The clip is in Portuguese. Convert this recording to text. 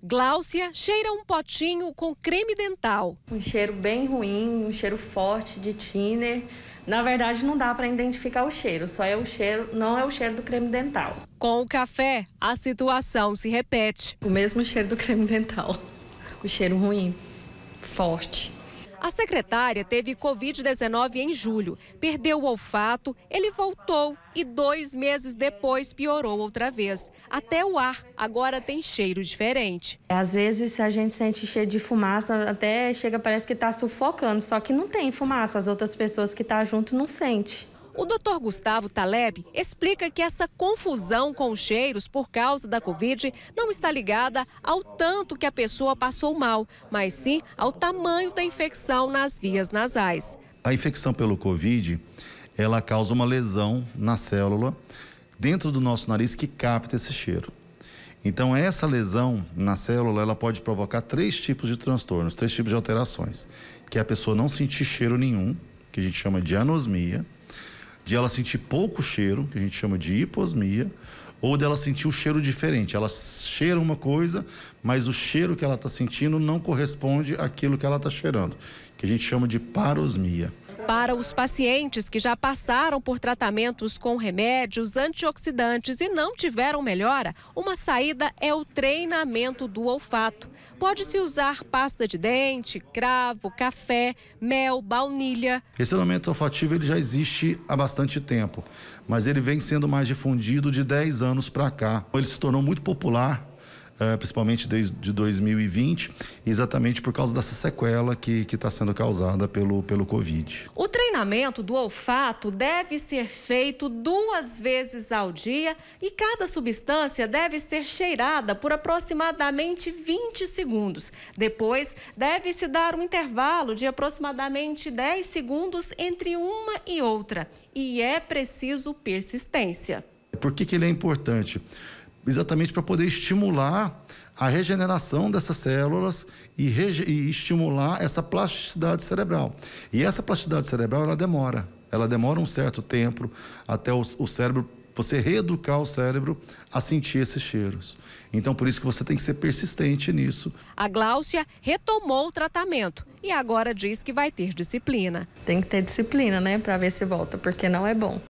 Gláucia cheira um potinho com creme dental. Um cheiro bem ruim, um cheiro forte de thinner. Na verdade, não dá para identificar o cheiro, só é o cheiro, não é o cheiro do creme dental. Com o café, a situação se repete. O mesmo cheiro do creme dental. O cheiro ruim, forte. A secretária teve Covid-19 em julho, perdeu o olfato, ele voltou e dois meses depois piorou outra vez. Até o ar agora tem cheiro diferente. É, às vezes a gente sente cheiro de fumaça, até chega parece que está sufocando, só que não tem fumaça. As outras pessoas que estão tá junto não sente. O doutor Gustavo Taleb explica que essa confusão com os cheiros por causa da Covid não está ligada ao tanto que a pessoa passou mal, mas sim ao tamanho da infecção nas vias nasais. A infecção pelo Covid, ela causa uma lesão na célula dentro do nosso nariz que capta esse cheiro. Então, essa lesão na célula, ela pode provocar três tipos de transtornos, três tipos de alterações, que é a pessoa não sentir cheiro nenhum, que a gente chama de anosmia, de ela sentir pouco cheiro, que a gente chama de hiposmia, ou dela sentir o cheiro diferente. Ela cheira uma coisa, mas o cheiro que ela está sentindo não corresponde àquilo que ela está cheirando, que a gente chama de parosmia. Para os pacientes que já passaram por tratamentos com remédios antioxidantes e não tiveram melhora, uma saída é o treinamento do olfato. Pode-se usar pasta de dente, cravo, café, mel, baunilha. Esse elemento olfativo ele já existe há bastante tempo, mas ele vem sendo mais difundido de 10 anos para cá. Ele se tornou muito popular ah, principalmente desde 2020, exatamente por causa dessa sequela que está sendo causada pelo, pelo Covid. O treinamento do olfato deve ser feito duas vezes ao dia e cada substância deve ser cheirada por aproximadamente 20 segundos. Depois, deve-se dar um intervalo de aproximadamente 10 segundos entre uma e outra. E é preciso persistência. Por que, que ele é importante? exatamente para poder estimular a regeneração dessas células e, e, estimular essa plasticidade cerebral. E essa plasticidade cerebral ela demora, ela demora um certo tempo até o, o cérebro você reeducar o cérebro a sentir esses cheiros. Então, por isso que você tem que ser persistente nisso. A Gláucia retomou o tratamento e agora diz que vai ter disciplina. Tem que ter disciplina, né, para ver se volta, porque não é bom.